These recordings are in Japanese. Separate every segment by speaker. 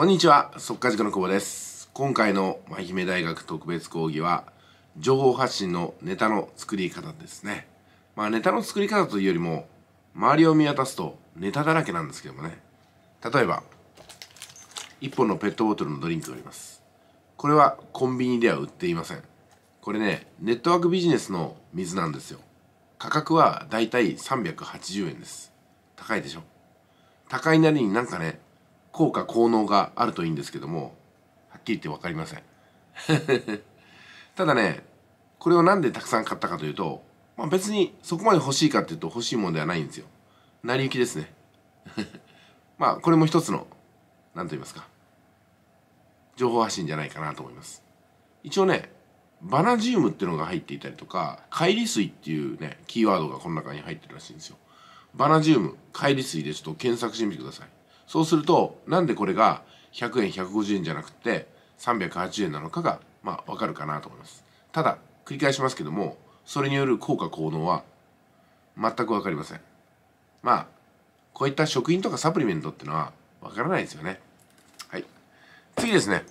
Speaker 1: こんにちは、速稼塾の久保です。今回の愛姫大学特別講義は、情報発信のネタの作り方ですね。まあネタの作り方というよりも、周りを見渡すとネタだらけなんですけどもね。例えば、1本のペットボトルのドリンクがあります。これはコンビニでは売っていません。これね、ネットワークビジネスの水なんですよ。価格はだいたい380円です。高いでしょ高いなりになんかね、効果効能があるといいんですけどもはっきり言って分かりません ただねこれを何でたくさん買ったかというと、まあ、別にそこまで欲しいかっていうと欲しいものではないんですよ成り行きですね まあこれも一つの何と言いますか情報発信じゃないかなと思います一応ねバナジウムっていうのが入っていたりとか乖離水っていうねキーワードがこの中に入ってるらしいんですよバナジウム乖離水でちょっと検索してみてくださいそうするとなんでこれが100円150円じゃなくて380円なのかがまあわかるかなと思いますただ繰り返しますけどもそれによる効果効能は全くわかりませんまあこういった食品とかサプリメントっていうのはわからないですよねはい次ですね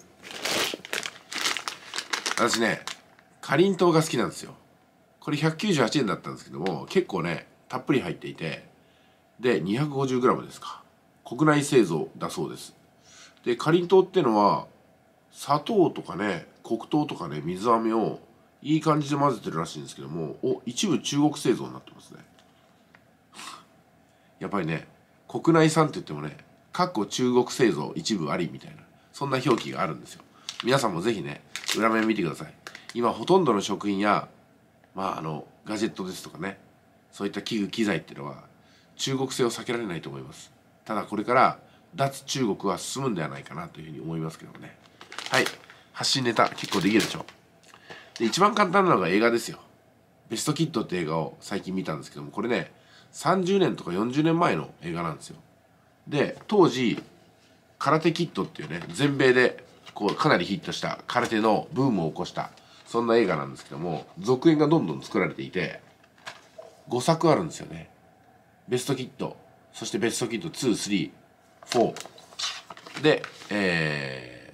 Speaker 1: 私ねかりんとうが好きなんですよこれ198円だったんですけども結構ねたっぷり入っていてで 250g ですか国内製造だそうですでかりんとうってのは砂糖とかね黒糖とかね水飴をいい感じで混ぜてるらしいんですけどもお一部中国製造になってますね やっぱりね国内産って言ってもねかっこ中国製造一部ありみたいなそんな表記があるんですよ皆さんもぜひね裏面見てください今ほとんどの食品やまああのガジェットですとかねそういった器具機材っていうのは中国製を避けられないと思いますただこれから脱中国は進むんではないかなというふうに思いますけどもねはい発信ネタ結構できるでしょで一番簡単なのが映画ですよベストキッドって映画を最近見たんですけどもこれね30年とか40年前の映画なんですよで当時空手キッドっていうね全米でこうかなりヒットした空手のブームを起こしたそんな映画なんですけども続編がどんどん作られていて5作あるんですよねベストキッドそしてベストキッド234で、え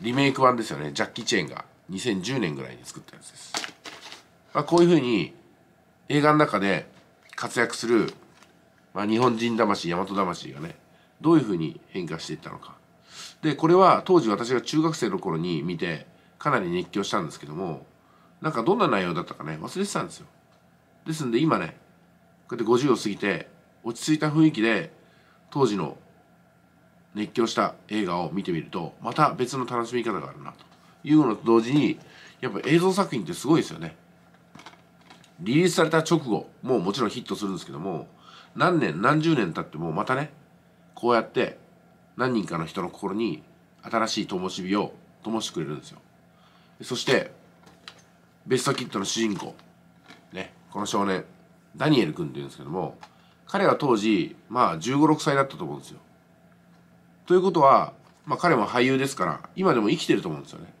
Speaker 1: ー、リメイク版ですよねジャッキー・チェーンが2010年ぐらいに作ったやつです、まあ、こういうふうに映画の中で活躍する、まあ、日本人魂大和魂がねどういうふうに変化していったのかでこれは当時私が中学生の頃に見てかなり熱狂したんですけどもなんかどんな内容だったかね忘れてたんですよですんで今ねこうやって50を過ぎて落ち着いた雰囲気で当時の熱狂した映画を見てみるとまた別の楽しみ方があるなというのと同時にやっぱ映像作品ってすごいですよね。リリースされた直後もうもちろんヒットするんですけども何年何十年経ってもまたねこうやって何人かの人の心に新しい灯火を灯してくれるんですよ。そしてベストキットの主人公ねこの少年ダニエル君っていうんですけども彼は当時まあ1 5 6歳だったと思うんですよ。ということは、まあ、彼も俳優ですから今でも生きてると思うんですよね。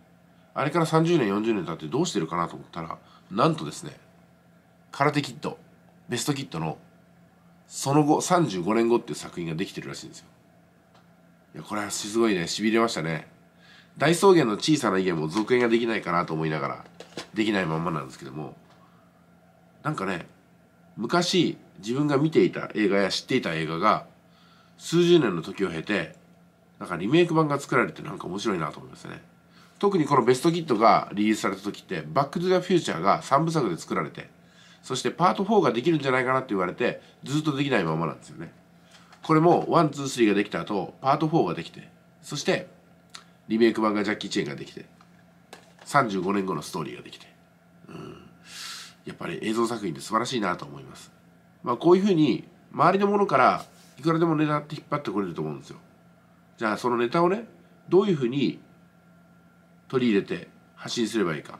Speaker 1: あれから30年40年経ってどうしてるかなと思ったらなんとですね「空手キットベストキットのその後35年後っていう作品ができてるらしいんですよ。いやこれはすごいねしびれましたね。大草原の小さな家も続編ができないかなと思いながらできないままなんですけどもなんかね昔自分が見ていた映画や知っていた映画が数十年の時を経てなんかリメイク版が作られてなんか面白いなと思いますね特にこのベストキットがリリースされた時ってバック・トゥ・ザ・フューチャーが3部作で作られてそしてパート4ができるんじゃないかなって言われてずっとできないままなんですよねこれも123ができた後パート4ができてそしてリメイク版がジャッキー・チェンができて35年後のストーリーができてやっぱり映像作品って素晴らしいなと思います。まあ、こういうふうに周りのものからいくらでもネタって引っ張ってこれると思うんですよ。じゃあそのネタをねどういうふうに取り入れて発信すればいいか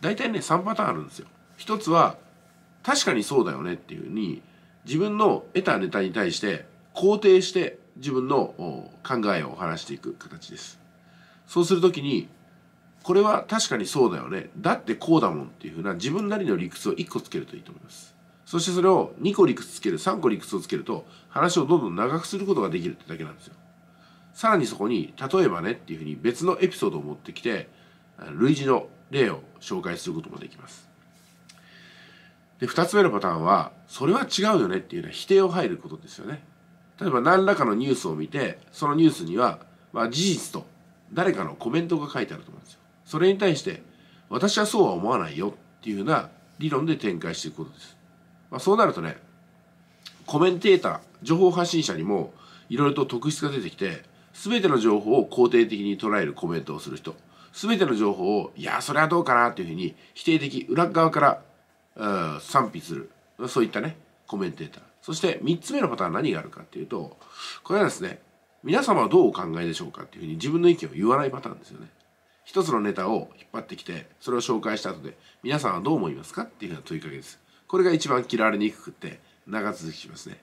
Speaker 1: 大体ね3パターンあるんですよ。一つは確かにそうだよねっていうふうに自分の得たネタに対して肯定して自分の考えを話していく形です。そうするときにこれは確かにそうだよねだってこうだもんっていうふうな自分なりの理屈を1個つけるといいと思いますそしてそれを2個理屈つける3個理屈をつけると話をどんどん長くすることができるってだけなんですよさらにそこに例えばねっていうふうに別のエピソードを持ってきて類似の例を紹介することもできますで2つ目のパターンはそれは違うよねっていうのは否定を入ることですよね例えば何らかのニュースを見てそのニュースには、まあ、事実と誰かのコメントが書いてあると思うんですよそれに対して私はそうは思わないよっていうふうな理論で展開していくことです。まあ、そうなるとねコメンテーター情報発信者にもいろいろと特質が出てきて全ての情報を肯定的に捉えるコメントをする人全ての情報を「いやそれはどうかな」というふうに否定的裏側から賛否するそういったねコメンテーターそして3つ目のパターン何があるかっていうとこれはですね皆様はどうお考えでしょうかっていうふうに自分の意見を言わないパターンですよね。一つのネタを引っ張ってきてそれを紹介した後で皆さんはどう思いますかっていうふうな問いかけですこれが一番嫌われにくくて長続きしますね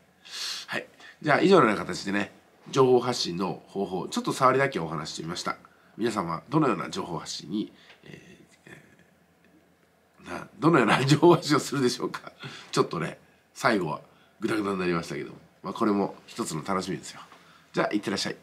Speaker 1: はいじゃあ以上のような形でね情報発信の方法ちょっと触りだけお話ししてみました皆様どのような情報発信に、えー、などのような情報発信をするでしょうかちょっとね最後はグダグダになりましたけども、まあ、これも一つの楽しみですよじゃあいってらっしゃい